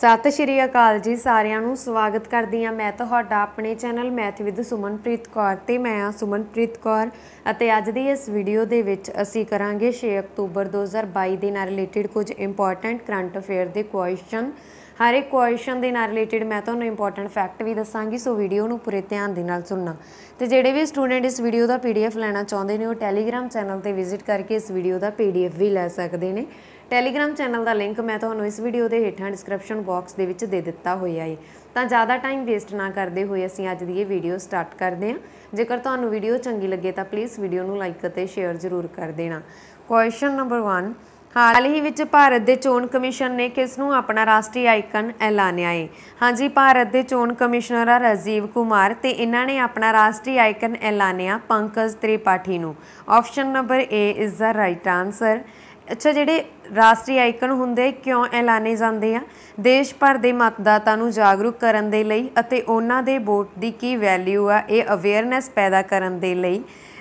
ਸਤਿ ਸ਼੍ਰੀ ਅਕਾਲ ਜੀ ਸਾਰਿਆਂ ਨੂੰ ਸਵਾਗਤ ਕਰਦੀ ਆ ਮੈਂ ਤੁਹਾਡਾ ਆਪਣੇ channel math with Sumanpreet Kaur ਤੇ ਮੈਂ ਆ ਸੁਮਨਪ੍ਰੀਤ ਕੌਰ ਅਤੇ ਅੱਜ ਦੀ ਇਸ ਵੀਡੀਓ ਦੇ ਵਿੱਚ ਅਸੀਂ ਕਰਾਂਗੇ 6 ਅਕਤੂਬਰ 2022 ਦੇ ਨਾਲ ਰਿਲੇਟਡ ਕੁਝ ਇੰਪੋਰਟੈਂਟ ਕਰੰਟ ਅਫੇਅਰ ਦੇ ਕੁਐਸਚਨ ਹਰ ਇੱਕ ਕੁਐਸਚਨ ਦੇ ਨਾਲ ਰਿਲੇਟਡ ਮੈਂ ਤੁਹਾਨੂੰ ਇੰਪੋਰਟੈਂਟ ਫੈਕਟ ਵੀ ਦੱਸਾਂਗੀ ਸੋ ਵੀਡੀਓ ਨੂੰ ਪੂਰੇ ਧਿਆਨ ਦੇ ਨਾਲ ਸੁਣਨਾ ਤੇ ਜਿਹੜੇ ਵੀ ਸਟੂਡੈਂਟ ਇਸ ਵੀਡੀਓ ਦਾ ਪੀਡੀਐਫ ਲੈਣਾ ਚਾਹੁੰਦੇ ਨੇ ਉਹ ਟੈਲੀਗ੍ਰam ਚੈਨਲ ਤੇ ਵਿਜ਼ਿਟ ਕਰਕੇ ਇਸ ਵੀਡੀਓ ਦਾ ਪੀਡੀਐਫ ਵੀ ਲੈ ਸਕਦੇ ਨੇ ਟੈਲੀਗ੍ਰam ਚੈਨਲ ਦਾ ਲਿੰਕ ਮੈਂ ਤੁਹਾਨੂੰ ਇਸ ਵੀਡੀਓ ਦੇ ਹੇਠਾਂ ਡਿਸਕ੍ਰਿਪਸ਼ਨ ਬਾਕਸ ਦੇ ਵਿੱਚ ਦੇ ਦਿੱਤਾ ਹੋਇਆ ਹੈ ਤਾਂ ਜ਼ਿਆਦਾ ਟਾਈਮ ਵੇਸਟ ਨਾ ਕਰਦੇ ਹੋਏ ਅਸੀਂ ਅੱਜ ਦੀ ਇਹ ਵੀਡੀਓ ਸਟਾਰਟ ਕਰਦੇ ਹਾਂ ਜੇਕਰ ਤੁਹਾਨੂੰ ਵੀਡੀਓ ਚੰਗੀ ਲੱਗੇ ਤਾਂ ਪਲੀਜ਼ ਵੀਡੀਓ ਨੂੰ ਲਾਈਕ ਅਤੇ ਸ਼ੇਅਰ ਜ਼ਰੂਰ ਕਰ ਦੇਣਾ ਕੁਐਸਚਨ ਨੰਬਰ 1 ਹਾਲ ਹੀ ਵਿੱਚ ਭਾਰਤ ਦੇ ਚੋਣ ਕਮਿਸ਼ਨ ਨੇ ਕਿਸ ਨੂੰ ਆਪਣਾ ਰਾਸ਼ਟਰੀ ਆਈਕਨ ਐਲਾਨਿਆ ਹੈ ਹਾਂਜੀ ਭਾਰਤ ਦੇ ਚੋਣ ਕਮਿਸ਼ਨਰ ਆ ਰਜੀਵ ਕੁਮਾਰ ਤੇ ਇਹਨਾਂ ਨੇ ਆਪਣਾ ਰਾਸ਼ਟਰੀ ਆਈਕਨ ਐਲਾਨਿਆ ਪੰਕਜ ਤ੍ਰਿਪਾਠੀ ਨੂੰ option number A is the right answer ਅੱਛਾ ਜਿਹੜੇ ਰਾਸ਼ਟਰੀ ਆਈਕਨ ਹੁੰਦੇ ਕਿਉਂ ਐਲਾਨੇ ਜਾਂਦੇ ਆ ਦੇਸ਼ ਭਰ ਦੇ ਮਤਦਾਤਾ ਨੂੰ ਜਾਗਰੂਕ ਕਰਨ ਦੇ ਲਈ ਅਤੇ ਉਹਨਾਂ ਦੇ ਵੋਟ ਦੀ ਕੀ ਵੈਲਿਊ ਆ ਇਹ ਅਵੇਅਰਨੈਸ ਪੈਦਾ ਕਰਨ ਦੇ ਲਈ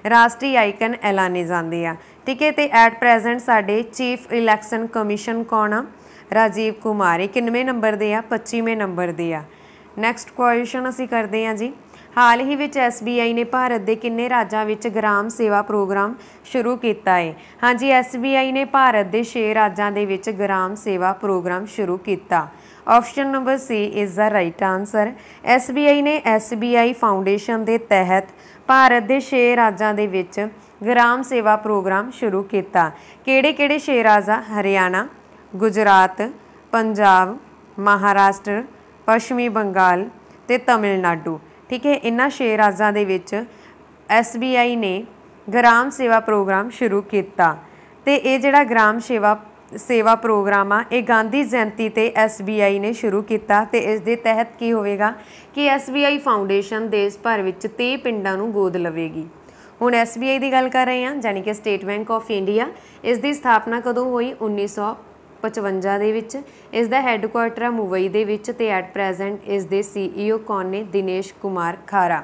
ਰਾਸ਼ਟਰੀ ਆਈਕਨ ਐਲਾਨੇ ਜਾਂਦੇ ਆ ਠੀਕ ਹੈ ਤੇ ਐਟ ਪ੍ਰੈਜ਼ੈਂਟ ਸਾਡੇ ਚੀਫ ਇਲੈਕਸ਼ਨ ਕਮਿਸ਼ਨ ਕੌਣ ਆ ਰਾਜੀਵ ਕੁਮਾਰ ਇਹ ਨੰਬਰ ਦੇ ਆ 25ਵੇਂ ਨੰਬਰ ਦੇ ਆ ਨੈਕਸਟ ਕੁਐਸਚਨ ਅਸੀਂ ਕਰਦੇ ਆ ਜੀ ਹਾਲ ਹੀ ਵਿੱਚ SBI ਨੇ ਭਾਰਤ ਦੇ ਕਿੰਨੇ ਰਾਜਾਂ ਵਿੱਚ ਗ੍ਰਾਮ ਸੇਵਾ ਪ੍ਰੋਗਰਾਮ ਸ਼ੁਰੂ ਕੀਤਾ ਹੈ ਹਾਂਜੀ SBI ਨੇ ਭਾਰਤ ਦੇ 6 ਰਾਜਾਂ ਦੇ ਵਿੱਚ ਗ੍ਰਾਮ ਸੇਵਾ ਪ੍ਰੋਗਰਾਮ ਸ਼ੁਰੂ ਕੀਤਾ option number C is the right answer SBI ਨੇ SBI ਫਾਊਂਡੇਸ਼ਨ ਦੇ ਤਹਿਤ ਭਾਰਤ ਦੇ 6 ਰਾਜਾਂ ਦੇ ਵਿੱਚ ਗ੍ਰਾਮ ਸੇਵਾ ਪ੍ਰੋਗਰਾਮ ਸ਼ੁਰੂ ਕੀਤਾ ਕਿਹੜੇ-ਕਿਹੜੇ 6 ਰਾਜਾਂ ਹਰਿਆਣਾ ਗੁਜਰਾਤ ਪੰਜਾਬ ਮਹਾਰਾਸ਼ਟਰ ਪੱਛਮੀ ਬੰਗਾਲ ਤੇ ਤਮਿਲਨਾਡੂ ਠੀਕ ਹੈ ਇਨ੍ਹਾਂ ਛੇ ਰਾਜਾਂ ਦੇ ਵਿੱਚ ਐਸਬੀਆਈ ਨੇ ਗ੍ਰਾਮ ਸੇਵਾ ਪ੍ਰੋਗਰਾਮ ਸ਼ੁਰੂ ਕੀਤਾ ਤੇ ਇਹ ਜਿਹੜਾ ਗ੍ਰਾਮ ਸੇਵਾ ਸੇਵਾ ਪ੍ਰੋਗਰਾਮ ਆ ਇਹ ਗਾਂਧੀ ਜਯੰਤੀ ਤੇ ਐਸਬੀਆਈ ਨੇ ਸ਼ੁਰੂ ਕੀਤਾ ਤੇ ਇਸ ਦੇ ਤਹਿਤ ਕੀ ਹੋਵੇਗਾ ਕਿ ਐਸਬੀਆਈ ਫਾਊਂਡੇਸ਼ਨ ਦੇਸ਼ ਭਰ ਵਿੱਚ 30 ਪਿੰਡਾਂ ਨੂੰ ਗੋਦ ਲਵੇਗੀ ਹੁਣ ਐਸਬੀਆਈ ਦੀ ਗੱਲ ਕਰ ਰਹੇ ਹਾਂ ਜਾਨੀ ਕਿ ਸਟੇਟ ਬੈਂਕ ਆਫ ਇੰਡੀਆ ਇਸ ਦੀ ਸਥਾਪਨਾ ਕਦੋਂ ਹੋਈ 1900 55 ਦੇ ਵਿੱਚ ਇਸ ਦਾ ਹੈੱਡਕੁਆਰਟਰ ਹੈ ਮੁੰਬਈ ਦੇ ਵਿੱਚ ਤੇ ਐਟ ਪ੍ਰੈਜ਼ੈਂਟ ਇਸ ਦੇ ਸੀਈਓ ਕੌਣ ਨੇ ਦਿਨੇਸ਼ ਕੁਮਾਰ ਖਾਰਾ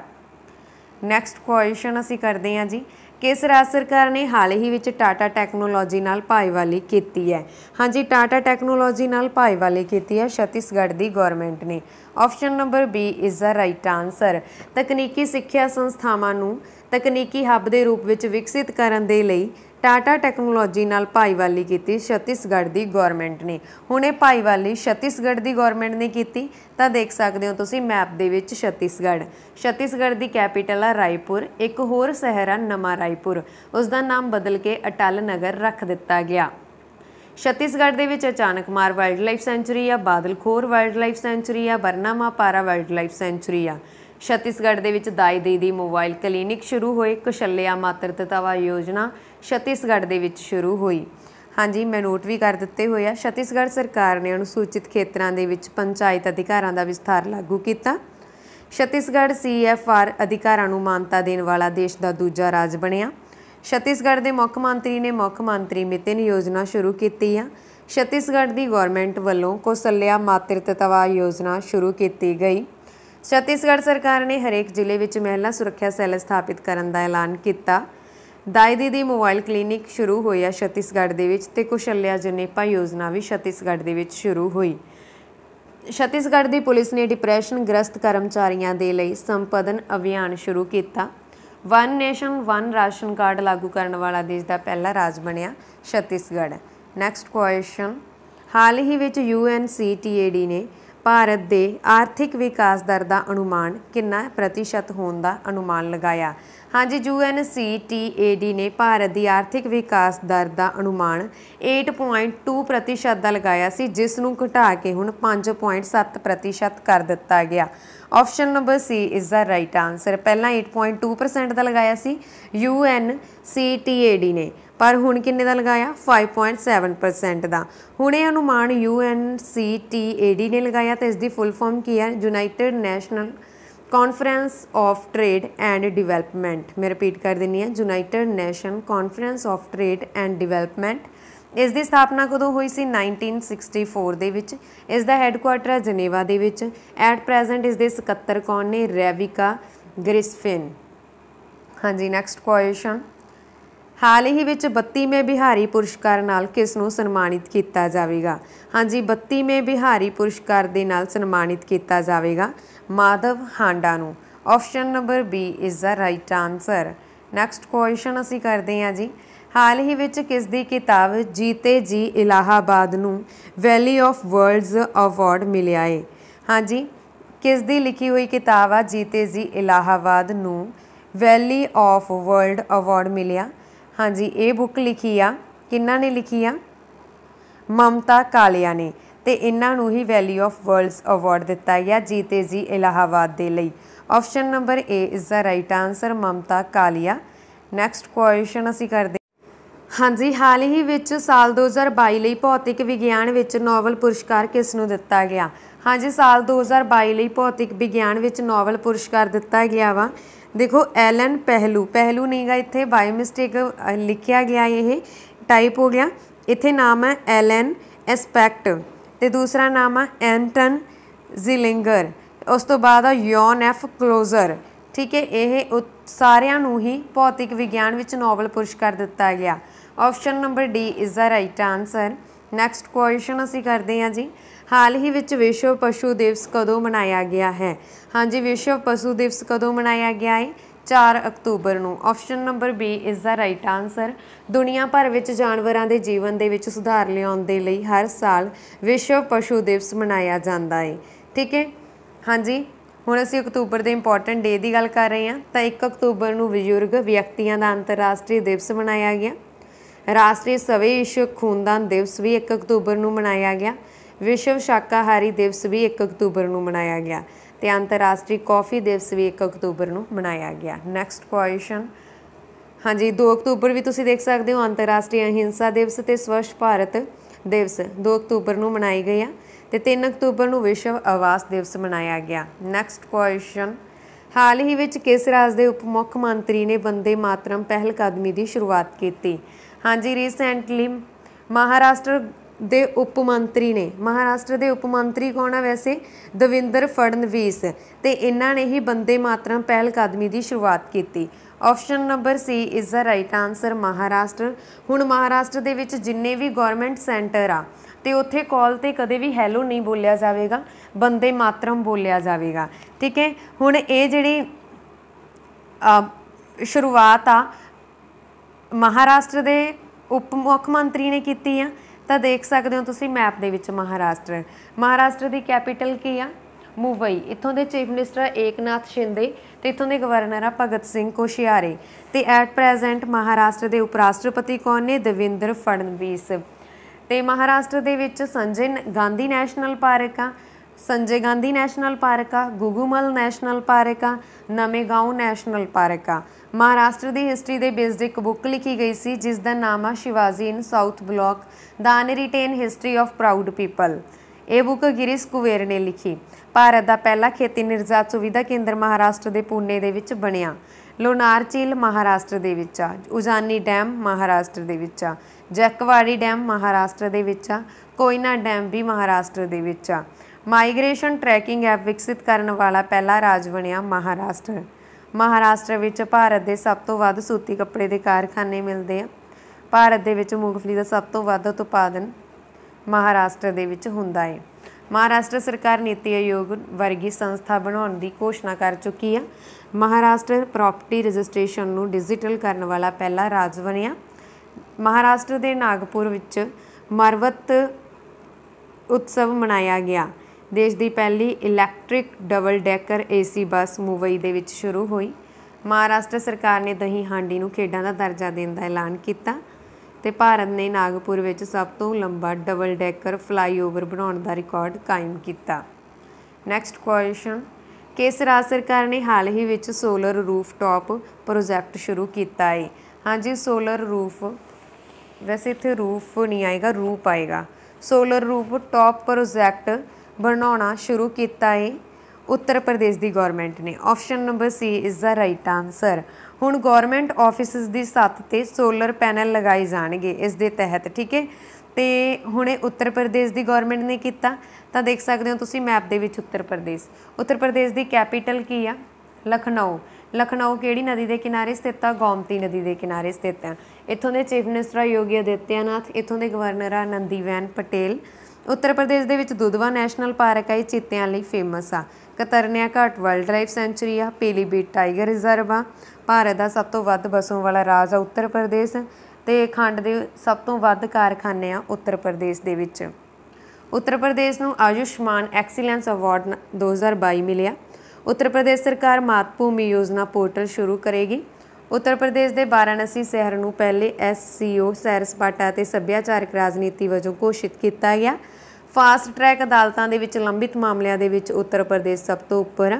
ਨੈਕਸਟ ਕੁਐਸਚਨ ਅਸੀਂ ਕਰਦੇ ਹਾਂ ਜੀ ਕਿਸ ਰਾਜ ਸਰਕਾਰ ਨੇ ਹਾਲ ਹੀ ਵਿੱਚ ਟਾਟਾ ਟੈਕਨੋਲੋਜੀ ਨਾਲ ਭਾਈਵਾਲੀ ਕੀਤੀ ਹੈ ਹਾਂਜੀ ਟਾਟਾ ਟੈਕਨੋਲੋਜੀ ਨਾਲ ਭਾਈਵਾਲੀ ਕੀਤੀ ਹੈ ਛਤੀਸਗੜ੍ਹ ਦੀ ਗਵਰਨਮੈਂਟ ਨੇ option number B is the right answer ਤਕਨੀਕੀ ਸਿੱਖਿਆ ਸੰਸਥਾਵਾਂ ਨੂੰ ਤਕਨੀਕੀ ਹੱਬ ਦੇ ਰੂਪ ਵਿੱਚ ਵਿਕਸਿਤ ਕਰਨ ਦੇ ਲਈ ਟਾਟਾ ਟੈਕਨੋਲੋਜੀ ਨਾਲ ਭਾਈਵਾਲੀ ਕੀਤੀ ਛੱਤੀਸਗੜ੍ਹ ਦੀ ਗਵਰਨਮੈਂਟ ਨੇ ਹੁਣ ਇਹ ਭਾਈਵਾਲੀ ਛੱਤੀਸਗੜ੍ਹ ਦੀ ਗਵਰਨਮੈਂਟ ਨੇ ਕੀਤੀ ਤਾਂ ਦੇਖ ਸਕਦੇ ਹੋ ਤੁਸੀਂ ਮੈਪ ਦੇ ਵਿੱਚ ਛੱਤੀਸਗੜ੍ਹ ਛੱਤੀਸਗੜ੍ਹ ਦੀ ਕੈਪੀਟਲ ਆ ਰਾਏਪੁਰ ਇੱਕ ਹੋਰ ਸ਼ਹਿਰ ਆ ਨਮਾ ਰਾਏਪੁਰ ਉਸ ਦਾ ਨਾਮ ਬਦਲ ਕੇ ਅਟਲ ਨਗਰ ਰੱਖ ਦਿੱਤਾ ਗਿਆ ਛੱਤੀਸਗੜ੍ਹ ਦੇ ਵਿੱਚ ਅਚਾਨਕ ਮਾਰ ਵਾਈਲਡ ਲਾਈਫ ਸੈਂਚਰੀ ਆ ਬਾਦਲਖੋਰ ਵਾਈਲਡ ਲਾਈਫ ਸੈਂਚਰੀ ਆ ਬਰਨਾਮਾ ਪਾਰਾ ਵਾਈਲਡ ਲਾਈਫ ਸੈਂਚਰੀ ਆ ਛੱਤੀਸਗੜ੍ਹ ਦੇ ਵਿੱਚ ਦਾਈ ਦੇ ਦੀ ਮੋਬਾਈਲ ਕਲੀਨਿਕ ਸ਼ੁਰੂ ਹੋਏ ਕੁਸ਼ਲਿਆ ਮਾਤਰਤਵਾ ਯੋਜਨਾ ਛੱਤੀਸਗੜ੍ਹ ਦੇ ਵਿੱਚ ਸ਼ੁਰੂ ਹੋਈ ਹਾਂਜੀ ਮੈਂ ਨੋਟ ਵੀ ਕਰ ਦਿੱਤੇ ਹੋਏ ਆ ਛੱਤੀਸਗੜ੍ਹ ਸਰਕਾਰ ਨੇ ਅਨੁਸੂਚਿਤ ਖੇਤਰਾਂ ਦੇ ਵਿੱਚ ਪੰਚਾਇਤ ਅਧਿਕਾਰਾਂ ਦਾ ਵਿਸਥਾਰ ਲਾਗੂ ਕੀਤਾ ਛੱਤੀਸਗੜ੍ਹ ਸੀਐਫਆਰ ਅਧਿਕਾਰਾਂ ਨੂੰ ਮਾਨਤਾ ਦੇਣ ਵਾਲਾ ਦੇਸ਼ ਦਾ ਦੂਜਾ ਰਾਜ ਬਣਿਆ ਛੱਤੀਸਗੜ੍ਹ ਦੇ ਮੁੱਖ ਮੰਤਰੀ ਨੇ ਮੁੱਖ ਮੰਤਰੀ ਮਿਤਨ ਯੋਜਨਾ ਸ਼ੁਰੂ ਕੀਤੀ ਆ ਛੱਤੀਸਗੜ੍ਹ ਦੀ ਗਵਰਨਮੈਂਟ ਵੱਲੋਂ ਕੋਸਲਿਆ ਮਾਤ੍ਰਿਤਵਾ ਯੋਜਨਾ ਸ਼ੁਰੂ ਕੀਤੀ ਗਈ ਛੱਤੀਸਗੜ੍ਹ ਸਰਕਾਰ ਨੇ ਹਰੇਕ ਜ਼ਿਲ੍ਹੇ ਵਿੱਚ ਮਹਿਲਾ ਸੁਰੱਖਿਆ ਸੈੱਲ ਸਥਾਪਿਤ ਕਰਨ ਦਾ ਐਲਾਨ ਕੀਤਾ ਦਾਇਦੀ ਦੀ ਮੋਬਾਈਲ ਕਲੀਨਿਕ ਸ਼ੁਰੂ ਹੋਇਆ ਛੱਤੀਸਗੜ੍ਹ ਦੇ ਵਿੱਚ ਤੇ ਕੁਸ਼ਲਿਆ ਜਨੇਪਾ ਯੋਜਨਾ ਵੀ ਛੱਤੀਸਗੜ੍ਹ ਦੇ ਵਿੱਚ ਸ਼ੁਰੂ ਹੋਈ ਛੱਤੀਸਗੜ੍ਹ ਦੀ ਪੁਲਿਸ ਨੇ ਡਿਪਰੈਸ਼ਨ ਗ੍ਰਸਤ ਕਰਮਚਾਰੀਆਂ ਦੇ ਲਈ ਸੰਪਦਨ ਅਭਿਆਨ ਸ਼ੁਰੂ ਕੀਤਾ one nation one ration card ਲਾਗੂ ਕਰਨ ਵਾਲਾ ਦੇਸ਼ ਦਾ ਪਹਿਲਾ ਰਾਜ ਬਣਿਆ ਛੱਤੀਸਗੜ੍ਹ ਨੈਕਸਟ ਕੁਐਸਚਨ ਹਾਲ ਹੀ ਵਿੱਚ ਯੂਐਨਸੀਟੀਏਡੀ ਨੇ ਭਾਰਤ ਦੇ ਆਰਥਿਕ ਵਿਕਾਸ ਦਰ ਦਾ ਅਨੁਮਾਨ ਕਿੰਨਾ ਪ੍ਰਤੀਸ਼ਤ ਹੋਣ ਦਾ ਅਨੁਮਾਨ ਲਗਾਇਆ ਹਾਂਜੀ UNCTAD ਨੇ ਭਾਰਤ ਦੀ ਆਰਥਿਕ ਵਿਕਾਸ ਦਰ ਦਾ ਅਨੁਮਾਨ 8.2 ਪ੍ਰਤੀਸ਼ਤ ਦਾ ਲਗਾਇਆ ਸੀ ਜਿਸ ਨੂੰ ਘਟਾ ਕੇ ਹੁਣ 5.7 ਪ੍ਰਤੀਸ਼ਤ ਕਰ ਦਿੱਤਾ ਗਿਆ option number C is the right answer ਪਹਿਲਾਂ 8.2% ਦਾ ਲਗਾਇਆ ਸੀ U N C T A D ਨੇ ਪਰ ਹੁਣ ਕਿੰਨੇ ਦਾ ਲਗਾਇਆ 5.7% ਦਾ ਹੁਣ ਇਹ ਅਨੁਮਾਨ U N C T A D ਨੇ ਲਗਾਇਆ ਤੇ ਇਸ ਦੀ ਫੁੱਲ ਫਾਰਮ ਕੀ ਹੈ United national conference of trade and development ਮੈਂ ਰਿਪੀਟ ਕਰ ਦਿੰਨੀ ਆ United nation conference of trade and development ਇਸ ਦੀ ਸਥਾਪਨਾ ਕਦੋਂ ਹੋਈ ਸੀ 1964 ਦੇ ਵਿੱਚ ਇਸ ਦਾ ਹੈੱਡਕੁਆਟਰ ਹੈ ਜਨੇਵਾ ਦੇ ਵਿੱਚ ਐਟ ਪ੍ਰੈਜ਼ੈਂਟ ਇਸ ਦੇ ਸਕੱਤਰ ਕੌਣ ਨੇ ਰੈਵਿਕਾ ਗ੍ਰਿਸਫਿਨ ਹਾਂਜੀ ਨੈਕਸਟ ਕੁਐਸਚਨ ਹਾਲ ਹੀ ਵਿੱਚ 32ਵੇਂ ਬਿਹਾਰੀ ਪੁਰਸਕਾਰ ਨਾਲ ਕਿਸ ਨੂੰ ਸਨਮਾਨਿਤ ਕੀਤਾ ਜਾਵੇਗਾ ਹਾਂਜੀ 32ਵੇਂ ਬਿਹਾਰੀ ਪੁਰਸਕਾਰ ਦੇ ਨਾਲ ਸਨਮਾਨਿਤ ਕੀਤਾ ਜਾਵੇਗਾ ਮਾਧਵ ਹਾਂਡਾ ਨੂੰ option number B is the right answer next question ਅਸੀਂ ਕਰਦੇ ਹਾਂ ਜੀ ਹਾਲ ਹੀ ਵਿੱਚ ਕਿਸ ਦੀ ਕਿਤਾਬ ਜੀਤੇ ਜੀ ਇਲਾਹਾਬਾਦ ਨੂੰ ਵੈਲੀ ਆਫ ਵਰਲਡਸ ਅਵਾਰਡ ਮਿਲਿਆ ਹੈ ਹਾਂਜੀ ਕਿਸ ਦੀ ਲਿਖੀ ਹੋਈ ਕਿਤਾਬ ਆ ਜੀਤੇ ਜੀ ਇਲਾਹਾਬਾਦ ਨੂੰ ਵੈਲੀ ਆਫ ਵਰਲਡ ਅਵਾਰਡ ਮਿਲਿਆ ਹਾਂਜੀ ਇਹ ਬੁੱਕ ਲਿਖੀ ਆ ਕਿੰਨਾ ਨੇ ਲਿਖੀ ਆ ਮਮਤਾ ਕਾਲਿਆ ਨੇ ਤੇ ਇਹਨਾਂ ਨੂੰ ਹੀ ਵੈਲੀ ਆਫ ਵਰਲਡਸ ਅਵਾਰਡ ਦਿੱਤਾ ਗਿਆ ਜੀਤੇ ਜੀ ਇਲਾਹਾਬਾਦ ਦੇ ਲਈ option number A is the right answer Mamta Kalia next question ਅਸੀਂ ਕਰਦੇ ਹਾਂਜੀ ਹਾਲ ਹੀ ਵਿੱਚ ਸਾਲ 2022 ਲਈ ਭੌਤਿਕ ਵਿਗਿਆਨ ਵਿੱਚ ਨੋਬਲ ਪੁਰਸਕਾਰ ਕਿਸ ਨੂੰ ਦਿੱਤਾ ਗਿਆ ਹਾਂਜੀ ਸਾਲ 2022 ਲਈ ਭੌਤਿਕ ਵਿਗਿਆਨ ਵਿੱਚ ਨੋਬਲ ਪੁਰਸਕਾਰ ਦਿੱਤਾ ਗਿਆ ਵਾ ਦੇਖੋ ਐਲਨ ਪਹਿਲੂ ਪਹਿਲੂ ਨਹੀਂਗਾ ਇੱਥੇ ਬਾਈ ਮਿਸਟੇਕ ਲਿਖਿਆ ਗਿਆ ਇਹ ਟਾਈਪ ਹੋ ਗਿਆ ਇੱਥੇ ਨਾਮ ਹੈ ਐਲਨ ਐਸਪੈਕਟ ਤੇ ਦੂਸਰਾ ਨਾਮ ਹੈ ਐਂਟਨ ਜ਼ਿਲਿੰਗਰ ਉਸ ਤੋਂ ਬਾਅਦ ਆ ਯੋਨ ਐਫ ਕਲੋਜ਼ਰ ਠੀਕ ਹੈ ਇਹ ਸਾਰਿਆਂ ਨੂੰ ਹੀ ਭੌਤਿਕ ਵਿਗਿਆਨ ਵਿੱਚ ਨੋਬਲ ਪੁਰਸਕਾਰ ਦਿੱਤਾ ਗਿਆ option number D is the right answer next question ਅਸੀਂ ਕਰਦੇ ਹਾਂ ਜੀ ਹਾਲ ਹੀ ਵਿੱਚ ਵਿਸ਼ਵ ਪਸ਼ੂ ਦਿਵਸ ਕਦੋਂ ਮਨਾਇਆ ਗਿਆ ਹੈ ਹਾਂਜੀ ਵਿਸ਼ਵ ਪਸ਼ੂ ਦਿਵਸ ਕਦੋਂ ਮਨਾਇਆ ਗਿਆ ਹੈ 4 ਅਕਤੂਬਰ ਨੂੰ option number B is the right answer ਦੁਨੀਆ ਭਰ ਵਿੱਚ ਜਾਨਵਰਾਂ ਦੇ ਜੀਵਨ ਦੇ ਵਿੱਚ ਸੁਧਾਰ ਲਿਆਉਣ ਦੇ ਲਈ ਹਰ ਸਾਲ ਵਿਸ਼ਵ ਪਸ਼ੂ ਦਿਵਸ ਮਨਾਇਆ ਜਾਂਦਾ ਹੈ ਠੀਕ ਹੈ ਹਾਂਜੀ ਹੁਣ ਅਸੀਂ ਅਕਤੂਬਰ ਦੇ ਇੰਪੋਰਟੈਂਟ ਡੇ ਦੀ ਗੱਲ ਕਰ ਰਹੇ ਹਾਂ ਤਾਂ 1 ਅਕਤੂਬਰ ਨੂੰ ਬਜ਼ੁਰਗ ਵਿਅਕਤੀਆਂ ਦਾ ਅੰਤਰਰਾਸ਼ਟਰੀ ਦਿਵਸ ਮਨਾਇਆ ਗਿਆ ਰਾਸ਼ਟਰੀ ਸਵੇਸ਼ ਖੂਨਦਾਨ ਦਿਵਸ ਵੀ 1 ਅਕਤੂਬਰ ਨੂੰ ਮਨਾਇਆ ਗਿਆ ਵਿਸ਼ਵ ਸ਼ਾਕਾਹਾਰੀ ਦਿਵਸ ਵੀ 1 ਅਕਤੂਬਰ ਨੂੰ ਮਨਾਇਆ ਗਿਆ ਤੇ ਅੰਤਰਰਾਸ਼ਟਰੀ ਕਾਫੀ ਦਿਵਸ ਵੀ 1 ਅਕਤੂਬਰ ਨੂੰ ਮਨਾਇਆ ਗਿਆ ਨੈਕਸਟ ਕੁਐਸਚਨ ਹਾਂਜੀ 2 ਅਕਤੂਬਰ ਵੀ ਤੁਸੀਂ ਦੇਖ ਸਕਦੇ ਹੋ ਅੰਤਰਰਾਸ਼ਟਰੀ ਅਹਿੰਸਾ ਦਿਵਸ ਤੇ ਸਵੱਛ ਭਾਰਤ ਦਿਵਸ 2 ਅਕਤੂਬਰ ਨੂੰ ਮਨਾਈ ਗਈ ਆ ਤੇ 3 ਅਕਤੂਬਰ ਨੂੰ ਵਿਸ਼ਵ ਆਵਾਸ ਦਿਵਸ ਮਨਾਇਆ ਗਿਆ ਨੈਕਸਟ ਕੁਐਸਚਨ ਹਾਲ ਹੀ ਵਿੱਚ ਕਿਸ ਰਾਜ ਦੇ ਉਪ ਮੁੱਖ ਮੰਤਰੀ ਨੇ ਬੰਦੇ ਮਾਤਰਮ ਪਹਿਲ ਕਦਮੀ ਦੀ ਸ਼ੁਰੂਆਤ ਕੀਤੀ ਹਾਂਜੀ ਰੀਸੈਂਟਲੀ ਮਹਾਰਾਸ਼ਟਰ ਦੇ ਉਪ ਮੰਤਰੀ ਨੇ ਮਹਾਰਾਸ਼ਟਰ ਦੇ ਉਪ ਮੰਤਰੀ ਕੌਣ ਆ ਵੈਸੇ ਦਵਿੰਦਰ ਫੜਨਵੀਸ ਤੇ ਇਹਨਾਂ ਨੇ ਹੀ ਬੰਦੇ ਮਾਤਰਮ ਪਹਿਲ ਕਦਮੀ ਦੀ ਸ਼ੁਰੂਆਤ ਕੀਤੀ option number C is the right answer Maharashtra ਹੁਣ ਮਹਾਰਾਸ਼ਟਰ ਦੇ ਵਿੱਚ ਜਿੰਨੇ ਵੀ ਗਵਰਨਮੈਂਟ ਸੈਂਟਰ ਆ ਤੇ ਉੱਥੇ ਕਾਲ ਤੇ ਕਦੇ ਵੀ ਹੈਲੋ ਨਹੀਂ ਬੋਲਿਆ ਜਾਵੇਗਾ ਬੰਦੇ ਮਾਤਰਮ ਬੋਲਿਆ ਜਾਵੇਗਾ ਠੀਕ ਹੈ ਹੁਣ ਇਹ ਜਿਹੜੀ ਸ਼ੁਰੂਆਤ ਆ ਮਹਾਰਾਸ਼ਟਰ ਦੇ ਉਪ ਮੁੱਖ ਮੰਤਰੀ ਨੇ ਕੀਤੀ ਆ ਤਾਂ ਦੇਖ ਸਕਦੇ ਹੋ ਤੁਸੀਂ ਮੈਪ ਦੇ ਵਿੱਚ ਮਹਾਰਾਸ਼ਟਰ ਮਹਾਰਾਸ਼ਟਰ ਦੀ ਕੈਪੀਟਲ ਕੀ ਆ ਮੁੰਬਈ ਇੱਥੋਂ ਦੇ ਚੀਫ ਮਿਨਿਸਟਰ ਏਕਨਾਥ ਸ਼ਿੰਦੇ ਤੇ ਇੱਥੋਂ ਦੇ ਗਵਰਨਰ ਆ ਭਗਤ ਸਿੰਘ ਕੋਸ਼ਿਆਰੇ ਤੇ ਐਟ ਪ੍ਰੈਜ਼ੈਂਟ ਮਹਾਰਾਸ਼ਟਰ ਦੇ ਉਪ ਰਾਸ਼ਟਰਪਤੀ ਕੌਣ ਨੇ ਦਵਿੰਦਰ ਫੜਨਵੀਸ ਤੇ ਮਹਾਰਾਸ਼ਟਰ ਦੇ ਵਿੱਚ ਸੰਜੇ ਗਾਂਧੀ ਨੈਸ਼ਨਲ ਪਾਰਕ ਆ ਸੰਜੇ ਗਾਂਧੀ ਨੈਸ਼ਨਲ ਪਾਰਕ ਆ ਗੁਗੂਮਲ ਨੈਸ਼ਨਲ ਪਾਰਕ ਆ ਨਵੇਂਗਾਉਂ ਨੈਸ਼ਨਲ ਪਾਰਕ ਆ ਮਹਾਰਾਸ਼ਟਰ ਦੀ ਹਿਸਟਰੀ ਦੇ ਬੇਸਡ ਇੱਕ ਬੁੱਕ ਲਿਖੀ ਗਈ ਸੀ ਜਿਸ ਦਾ ਨਾਮ ਆ ਸ਼ਿਵਾਜੀ ਇਨ ਸਾਊਥ ਬਲੌਕ ਦਾ unwritten history of proud people ਇਹ ਬੁੱਕ ਗਿਰਿਸ ਕੁਵੇਰ ਨੇ ਲਿਖੀ ਭਾਰਤ ਦਾ ਪਹਿਲਾ ਖੇਤੀ ਨਿਰਜਾਤ ਸੁਵਿਧਾ ਕੇਂਦਰ ਮਹਾਰਾਸ਼ਟਰ ਦੇ ਪੂਨੇ ਦੇ ਵਿੱਚ ਬਣਿਆ ਲੋਨਾਰ ਝੀਲ ਮਹਾਰਾਸ਼ਟਰ ਦੇ ਵਿੱਚ ਆ ਉਜਾਨੀ ਡੈਮ ਮਹਾਰਾਸ਼ਟਰ ਦੇ ਵਿੱਚ ਆ ਜੈਕਵਾੜੀ ਡੈਮ ਮਹਾਰਾਸ਼ਟਰ ਦੇ ਵਿੱਚ ਆ ਕੋਇਨਾ ਡੈਮ ਵੀ ਮਹਾਰਾਸ਼ਟਰ ਦੇ ਵਿੱਚ ਆ ਮਾਈਗ੍ਰੇਸ਼ਨ ਟਰੈਕਿੰਗ ਐਪ ਵਿਕਸਿਤ ਕਰਨ ਵਾਲਾ ਪਹਿਲਾ ਰਾਜ ਬਣਿਆ ਮਹਾਰਾਸ਼ਟਰ ਮਹਾਰਾਸ਼ਟਰ ਵਿੱਚ ਭਾਰਤ ਦੇ ਸਭ ਤੋਂ ਵੱਧ ਸੂਤੀ ਕੱਪੜੇ ਦੇ ਕਾਰਖਾਨੇ ਮਿਲਦੇ ਆ ਭਾਰਤ ਦੇ ਵਿੱਚ ਮੂੰਗਫਲੀ ਦਾ ਸਭ ਤੋਂ ਵੱਧ ਉਤਪਾਦਨ ਮਹਾਰਾਸ਼ਟਰ ਦੇ ਵਿੱਚ ਹੁੰਦਾ ਹੈ ਮਹਾਰਾਸ਼ਟਰ ਸਰਕਾਰ ਨੀਤੀ ਆਯੋਗ ਵਰਗੀ ਸੰਸਥਾ ਬਣਾਉਣ ਦੀ ਘੋਸ਼ਣਾ ਕਰ ਚੁੱਕੀ ਹੈ ਮਹਾਰਾਸ਼ਟਰ ਪ੍ਰਾਪਰਟੀ ਰਜਿਸਟ੍ਰੇਸ਼ਨ ਨੂੰ ਡਿਜੀਟਲ ਕਰਨ ਵਾਲਾ ਪਹਿਲਾ ਰਾਜ ਬਣਿਆ ਮਹਾਰਾਸ਼ਟਰ ਦੇ ਨਾਗਪੁਰ ਵਿੱਚ ਮਰਵਤ ਉਤਸਵ ਮਨਾਇਆ ਗਿਆ ਦੇਸ਼ ਦੀ ਪਹਿਲੀ electric double decker AC bus Mumbai ਦੇ ਵਿੱਚ ਸ਼ੁਰੂ ਹੋਈ ਮਹਾਰਾਸ਼ਟਰ ਸਰਕਾਰ ਨੇ ਦਹੀਂ ਹਾਂਡੀ ਨੂੰ ਖੇਡਾਂ ਦਾ ਦਰਜਾ ਦੇਣ ਦਾ ਐਲਾਨ ਕੀਤਾ ਤੇ ਭਾਰਤ ਨੇ ਨਾਗਪੁਰ ਵਿੱਚ ਸਭ ਤੋਂ ਲੰਬਾ ਡਬਲ ਡੈਕਰ ਫਲਾਈਓਵਰ ਬਣਾਉਣ ਦਾ ਰਿਕਾਰਡ ਕਾਇਮ ਕੀਤਾ ਨੈਕਸਟ ਕੁਐਸਚਨ ਕਿਸ ਰਾਜ ਸਰਕਾਰ ਨੇ ਹਾਲ ਹੀ ਵਿੱਚ ਸੋਲਰ ਰੂਫ ਟਾਪ ਪ੍ਰੋਜੈਕਟ ਸ਼ੁਰੂ ਕੀਤਾ ਹੈ ਹਾਂਜੀ ਸੋਲਰ ਰੂਫ ਵੈਸੇ ਇੱਥੇ ਰੂਫ ਨਹੀਂ ਆਏਗਾ ਰੂਪ ਆਏਗਾ ਸੋਲਰ ਰੂਫ ਟਾਪ ਪ੍ਰੋਜੈਕਟ ਬਣਾਉਣਾ ਸ਼ੁਰੂ ਕੀਤਾ ਹੈ ਉੱਤਰ ਪ੍ਰਦੇਸ਼ ਦੀ ਗਵਰਨਮੈਂਟ ਨੇ option number C is the right answer ਹੁਣ ਗਵਰਨਮੈਂਟ ਆਫਿਸਸ ਦੀ ਸੱਤ ਤੇ ਸੋਲਰ ਪੈਨਲ ਲਗਾਏ ਜਾਣਗੇ ਇਸ ਦੇ ਤਹਿਤ ਠੀਕ ਹੈ ਤੇ ਹੁਣੇ ਉੱਤਰ ਪ੍ਰਦੇਸ਼ ਦੀ ਗਵਰਨਮੈਂਟ ਨੇ ਕੀਤਾ ਤਾਂ ਦੇਖ ਸਕਦੇ ਹੋ ਤੁਸੀਂ ਮੈਪ ਦੇ ਵਿੱਚ ਉੱਤਰ ਪ੍ਰਦੇਸ਼ ਉੱਤਰ ਪ੍ਰਦੇਸ਼ ਦੀ ਕੈਪੀਟਲ ਕੀ ਆ ਲਖਨਊ ਲਖਨਊ ਕਿਹੜੀ ਨਦੀ ਦੇ ਕਿਨਾਰੇ ਸਥਿਤ ਆ ਗੋਮਤੀ ਨਦੀ ਦੇ ਕਿਨਾਰੇ ਸਥਿਤ ਆ ਇੱਥੋਂ ਦੇ ਚੀਫ ਮਿਨਿਸਟਰ ਯੋਗੀ ਆਦਿੱਤਿਆਨਾਥ ਇੱਥੋਂ ਦੇ ਗਵਰਨਰ ਆ ਨੰਦੀਵੈਨ ਪਟੇਲ ਉੱਤਰ ਪ੍ਰਦੇਸ਼ ਦੇ ਵਿੱਚ ਦੁਧਵਾ ਨੈਸ਼ਨਲ ਪਾਰਕ ਹੈ ਇਹ ਚੀਤਿਆਂ ਲਈ ਫੇਮਸ ਆ ਕਤਰਨਿਆ ਘਾਟ ਵਾਈਲਡ ਲਾਈਫ ਸੈਂਚਰੀ ਆ ਪੀਲੀਬੀਟ ਟਾਈਗਰ ਰਿਜ਼ਰਵ ਆ ਭਾਰਤ ਦਾ ਸਭ ਤੋਂ ਵੱਧ ਬਸੋਂ ਵਾਲਾ ਰਾਜ ਆ ਉੱਤਰ ਪ੍ਰਦੇਸ਼ ਤੇ ਖੰਡ ਦੇ ਸਭ ਤੋਂ ਵੱਧ ਕਾਰਖਾਨੇ ਆ ਉੱਤਰ ਪ੍ਰਦੇਸ਼ ਦੇ ਵਿੱਚ ਉੱਤਰ ਪ੍ਰਦੇਸ਼ ਨੂੰ ਆਯੁਸ਼ਮਾਨ ਐਕਸੀਲੈਂਸ ਅਵਾਰਡ 2022 ਮਿਲਿਆ ਉੱਤਰ ਪ੍ਰਦੇਸ਼ ਸਰਕਾਰ ਮਾਤਭੂਮੀ ਯੋਜਨਾ ਪੋਰਟਲ ਸ਼ੁਰੂ ਕਰੇਗੀ ਉੱਤਰ ਪ੍ਰਦੇਸ਼ ਦੇ ਬਾਰਾਨਸੀ ਸ਼ਹਿਰ ਨੂੰ ਪਹਿਲੇ ਐਸਸੀਓ ਸੈਰ ਸਪਾਟਾ ਅਤੇ ਸੱਭਿਆਚਾਰਕ ਰਾਜਨੀਤੀ ਵਜੋਂ ਘੋਸ਼ਿਤ ਕੀਤਾ ਗਿਆ ਫਾਸਟ ਟਰੈਕ ਅਦਾਲਤਾਂ ਦੇ ਵਿੱਚ ਲੰਬਿਤ ਮਾਮਲਿਆਂ ਦੇ ਵਿੱਚ ਉੱਤਰ ਪ੍ਰਦੇਸ਼ ਸਭ ਤੋਂ ਉੱਪਰ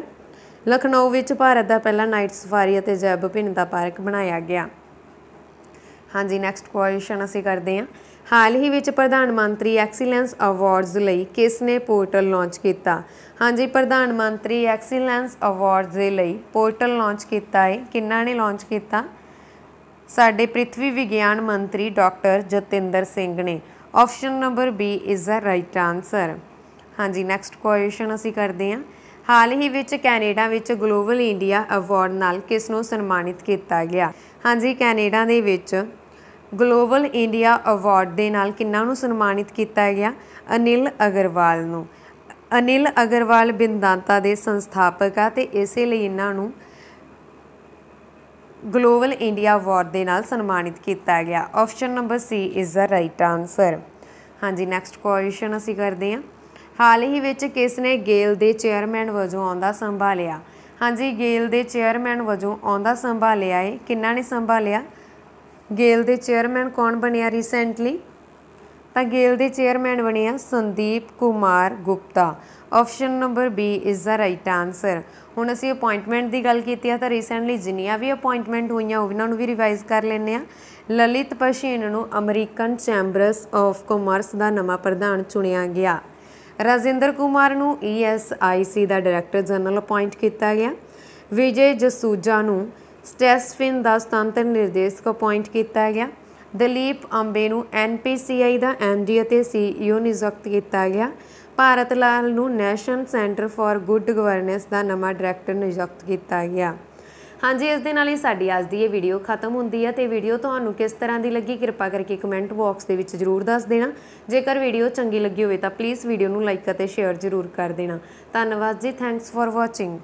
ਲਖਨਊ ਵਿੱਚ ਭਾਰਤ ਦਾ ਪਹਿਲਾ ਨਾਈਟ ਸਫਾਰੀ ਅਤੇ ਜੈਵ ਵਿਭਿੰਨਤਾ ਪਾਰਕ ਬਣਾਇਆ ਗਿਆ ਹਾਂਜੀ ਨੈਕਸਟ ਕੁਐਸਚਨ ਅਸੀਂ ਕਰਦੇ ਹਾਂ ਹਾਲ ਹੀ ਵਿੱਚ ਪ੍ਰਧਾਨ ਮੰਤਰੀ ਐਕਸੀਲੈਂਸ ਅਵਾਰਡਸ ਲਈ ਕਿਸ ਨੇ ਪੋਰਟਲ ਲਾਂਚ ਕੀਤਾ ਹਾਂਜੀ ਪ੍ਰਧਾਨ ਮੰਤਰੀ ਐਕਸੀਲੈਂਸ ਅਵਾਰਡਸ ਦੇ ਲਈ ਪੋਰਟਲ ਲਾਂਚ ਕੀਤਾ ਹੈ ਕਿੰਨਾ ਨੇ ਲਾਂਚ ਕੀਤਾ ਸਾਡੇ ਪ੍ਰithvi ਵਿਗਿਆਨ ਮੰਤਰੀ ਡਾਕਟਰ ਜਤਿੰਦਰ ਸਿੰਘ ਨੇ option number B is the right answer ਹਾਂਜੀ ਨੈਕਸਟ ਕੁਐਸਚਨ ਅਸੀਂ ਕਰਦੇ ਹਾਂ ਹਾਲ ਹੀ ਵਿੱਚ ਕੈਨੇਡਾ ਵਿੱਚ ਗਲੋਬਲ ਇੰਡੀਆ ਅਵਾਰਡ ਨਾਲ ਕਿਸ ਨੂੰ ਸਨਮਾਨਿਤ ਕੀਤਾ ਗਿਆ ਹਾਂਜੀ ਕੈਨੇਡਾ ਦੇ ਵਿੱਚ ਗਲੋਬਲ ਇੰਡੀਆ ਅਵਾਰਡ ਦੇ ਨਾਲ ਕਿੰਨਾਂ ਨੂੰ ਸਨਮਾਨਿਤ ਕੀਤਾ ਗਿਆ ਅਨਿਲ ਅਗਰਵਾਲ ਨੂੰ ਅਨਿਲ ਅਗਰਵਾਲ ਬਿੰਦਾਂਤਾ ਦੇ ਸੰਸਥਾਪਕ ਆ ਤੇ ਇਸੇ ਲਈ ਇਹਨਾਂ ਨੂੰ ਗਲੋਬਲ ਇੰਡੀਆ ਅਵਾਰਡ ਦੇ ਨਾਲ ਸਨਮਾਨਿਤ ਕੀਤਾ ਗਿਆ option number C is the right answer ਹਾਂਜੀ ਨੈਕਸਟ ਕੁਐਸਚਨ ਅਸੀਂ ਕਰਦੇ ਹਾਂ ਹਾਲ ਹੀ ਵਿੱਚ ਕਿਸ ਨੇ ਗੇਲ ਦੇ ਚੇਅਰਮੈਨ ਵਜੋਂ ਆਉਂਦਾ ਸੰਭਾਲਿਆ ਹਾਂਜੀ ਗੇਲ ਦੇ ਚੇਅਰਮੈਨ ਵਜੋਂ ਆਉਂਦਾ ਸੰਭਾਲਿਆ ਹੈ ਕਿੰਨਾ ਨੇ ਸੰਭਾਲਿਆ ਗੇਲ ਦੇ ਚੇਅਰਮੈਨ ਕੌਣ ਬਣਿਆ ਰੀਸੈਂਟਲੀ ਤਾਂ ਗੇਲ ਦੇ ਚੇਅਰਮੈਨ ਬਣਿਆ Sandeep Kumar Gupta option number B is the right answer ਹੁਣ ਅਸੀਂ ਅਪਾਇੰਟਮੈਂਟ ਦੀ ਗੱਲ ਕੀਤੀ ਆ ਤਾਂ ਰੀਸੈਂਟਲੀ ਜਿੰਨੀਆਂ ਵੀ ਅਪਾਇੰਟਮੈਂਟ ਹੋਈਆਂ ਉਹਨਾਂ ਨੂੰ ਵੀ ਰਿਵਾਈਜ਼ ਕਰ ਲੈਣੇ ਆ ਲਲਿਤ ਪਸ਼ੀਨ ਨੂੰ ਅਮਰੀਕਨ ਚੈਂਬਰਸ ਆਫ ਕਾਮਰਸ ਦਾ ਨਵਾਂ ਪ੍ਰਧਾਨ ਚੁਣਿਆ ਗਿਆ ਰਾਜਿੰਦਰ ਕੁਮਾਰ ਨੂੰ ESIC ਦਾ ਡਾਇਰੈਕਟਰ ਜਨਰਲ ਅਪਾਇੰਟ ਕੀਤਾ ਗਿਆ ਵਿਜੇ ਜਸੂਜਾ ਨੂੰ ਸਟੈਸਫਿਨ ਦਾ ਸਤੰਤਰ ਨਿਰਦੇਸ਼ਕ ਅਪਾਇੰਟ ਕੀਤਾ ਗਿਆ ਦਲੀਪ ਅੰਬੇ ਨੂੰ ਐਨਪੀਸੀਆਈ ਦਾ ਐਮਡੀ ਅਤੇ ਸੀਈਓ e ਨਿਯੁਕਤ ਕੀਤਾ ਗਿਆ ਭਾਰਤ ਲਾਲ ਨੂੰ national centre for good governance ਦਾ ਨਵਾਂ ਡਾਇਰੈਕਟਰ ਨਿਯੁਕਤ ਕੀਤਾ ਗਿਆ ਹਾਂਜੀ ਇਸ ਦੇ ਨਾਲ ਹੀ ਸਾਡੀ ਅੱਜ ਦੀ ਇਹ ਵੀਡੀਓ ਖਤਮ ਹੁੰਦੀ ਹੈ ਤੇ ਵੀਡੀਓ ਤੁਹਾਨੂੰ ਕਿਸ ਤਰ੍ਹਾਂ ਦੀ ਲੱਗੀ ਕਿਰਪਾ ਕਰਕੇ ਕਮੈਂਟ ਬਾਕਸ ਦੇ ਵਿੱਚ ਜ਼ਰੂਰ ਦੱਸ ਦੇਣਾ ਜੇਕਰ ਵੀਡੀਓ ਚੰਗੀ ਲੱਗੀ ਹੋਵੇ ਤਾਂ ਪਲੀਜ਼ ਵੀਡੀਓ ਨੂੰ ਲਾਈਕ ਅਤੇ ਸ਼ੇਅਰ ਜ਼ਰੂਰ ਕਰ ਦੇਣਾ ਧੰਨਵਾਦ ਜੀ ਥੈਂਕਸ ਫਾਰ ਵਾਚਿੰਗ